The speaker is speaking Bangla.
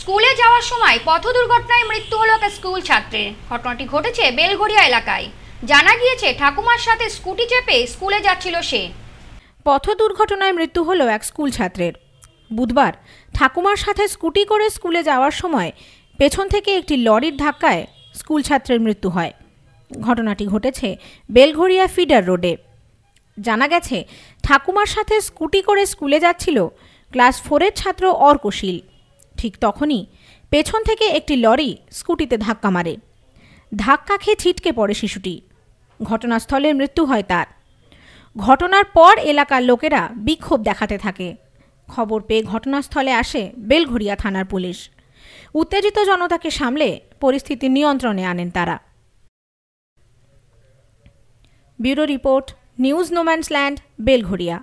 স্কুলে যাওয়ার সময় পথ দুর্ঘটনায় মৃত্যু হলো এক স্কুল ছাত্রের ঘটনাটি ঘটেছে বেলঘড়িয়া এলাকায় জানা গিয়েছে ঠাকুমার সাথে স্কুটি চেপে স্কুলে যাচ্ছিল সে পথ দুর্ঘটনায় মৃত্যু হলো এক স্কুল ছাত্রের বুধবার ঠাকুমার সাথে স্কুটি করে স্কুলে যাওয়ার সময় পেছন থেকে একটি লরির ধাক্কায় স্কুল ছাত্রের মৃত্যু হয় ঘটনাটি ঘটেছে বেলঘড়িয়া ফিডার রোডে জানা গেছে ঠাকুমার সাথে স্কুটি করে স্কুলে যাচ্ছিল ক্লাস ফোরের ছাত্র অর্কশীল ঠিক তখনই পেছন থেকে একটি লরি স্কুটিতে ধাক্কা মারে ধাক্কা খেয়ে ছিটকে পড়ে শিশুটি ঘটনাস্থলে মৃত্যু হয় তার ঘটনার পর এলাকার লোকেরা বিক্ষোভ দেখাতে থাকে খবর পেয়ে ঘটনাস্থলে আসে বেলঘড়িয়া থানার পুলিশ উত্তেজিত জনতাকে সামলে পরিস্থিতি নিয়ন্ত্রণে আনেন তারা bureau report news no man's land Belgharia